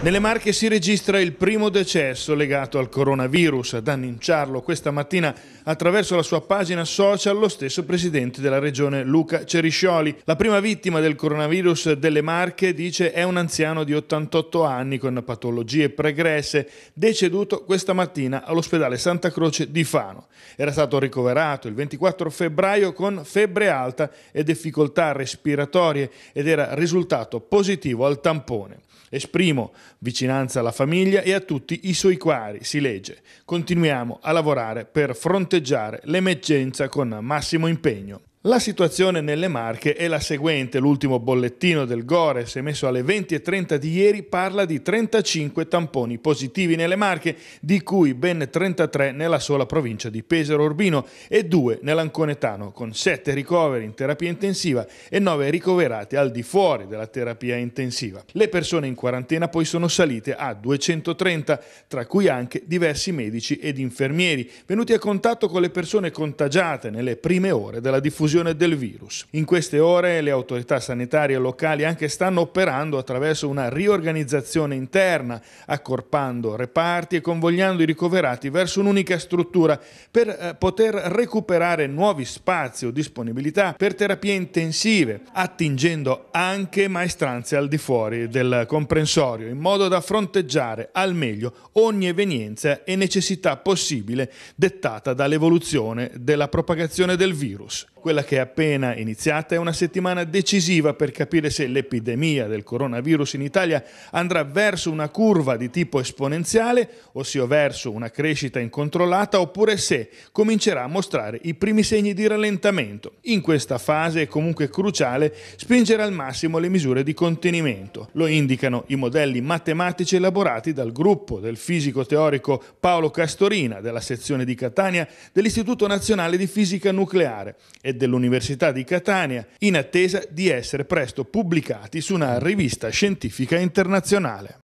Nelle Marche si registra il primo decesso legato al coronavirus. Ad annunciarlo questa mattina attraverso la sua pagina social lo stesso presidente della regione Luca Ceriscioli. La prima vittima del coronavirus delle Marche, dice, è un anziano di 88 anni con patologie pregresse, deceduto questa mattina all'ospedale Santa Croce di Fano. Era stato ricoverato il 24 febbraio con febbre alta e difficoltà respiratorie ed era risultato positivo al tampone. Esprimo vicinanza alla famiglia e a tutti i suoi quari, si legge. Continuiamo a lavorare per fronteggiare l'emergenza con massimo impegno. La situazione nelle Marche è la seguente, l'ultimo bollettino del Gores emesso alle 20.30 di ieri parla di 35 tamponi positivi nelle Marche, di cui ben 33 nella sola provincia di Pesaro Urbino e 2 nell'Anconetano, con 7 ricoveri in terapia intensiva e 9 ricoverati al di fuori della terapia intensiva. Le persone in quarantena poi sono salite a 230, tra cui anche diversi medici ed infermieri, venuti a contatto con le persone contagiate nelle prime ore della diffusione diffusione del virus. In queste ore le autorità sanitarie locali anche stanno operando attraverso una riorganizzazione interna, accorpando reparti e convogliando i ricoverati verso un'unica struttura per eh, poter recuperare nuovi spazi o disponibilità per terapie intensive, attingendo anche maestranze al di fuori del comprensorio, in modo da fronteggiare al meglio ogni evenienza e necessità possibile dettata dall'evoluzione della propagazione del virus. Quella che è appena iniziata è una settimana decisiva per capire se l'epidemia del coronavirus in Italia andrà verso una curva di tipo esponenziale, ossia verso una crescita incontrollata, oppure se comincerà a mostrare i primi segni di rallentamento. In questa fase è comunque cruciale spingere al massimo le misure di contenimento. Lo indicano i modelli matematici elaborati dal gruppo del fisico teorico Paolo Castorina della sezione di Catania dell'Istituto Nazionale di Fisica Nucleare e dell'Università di Catania, in attesa di essere presto pubblicati su una rivista scientifica internazionale.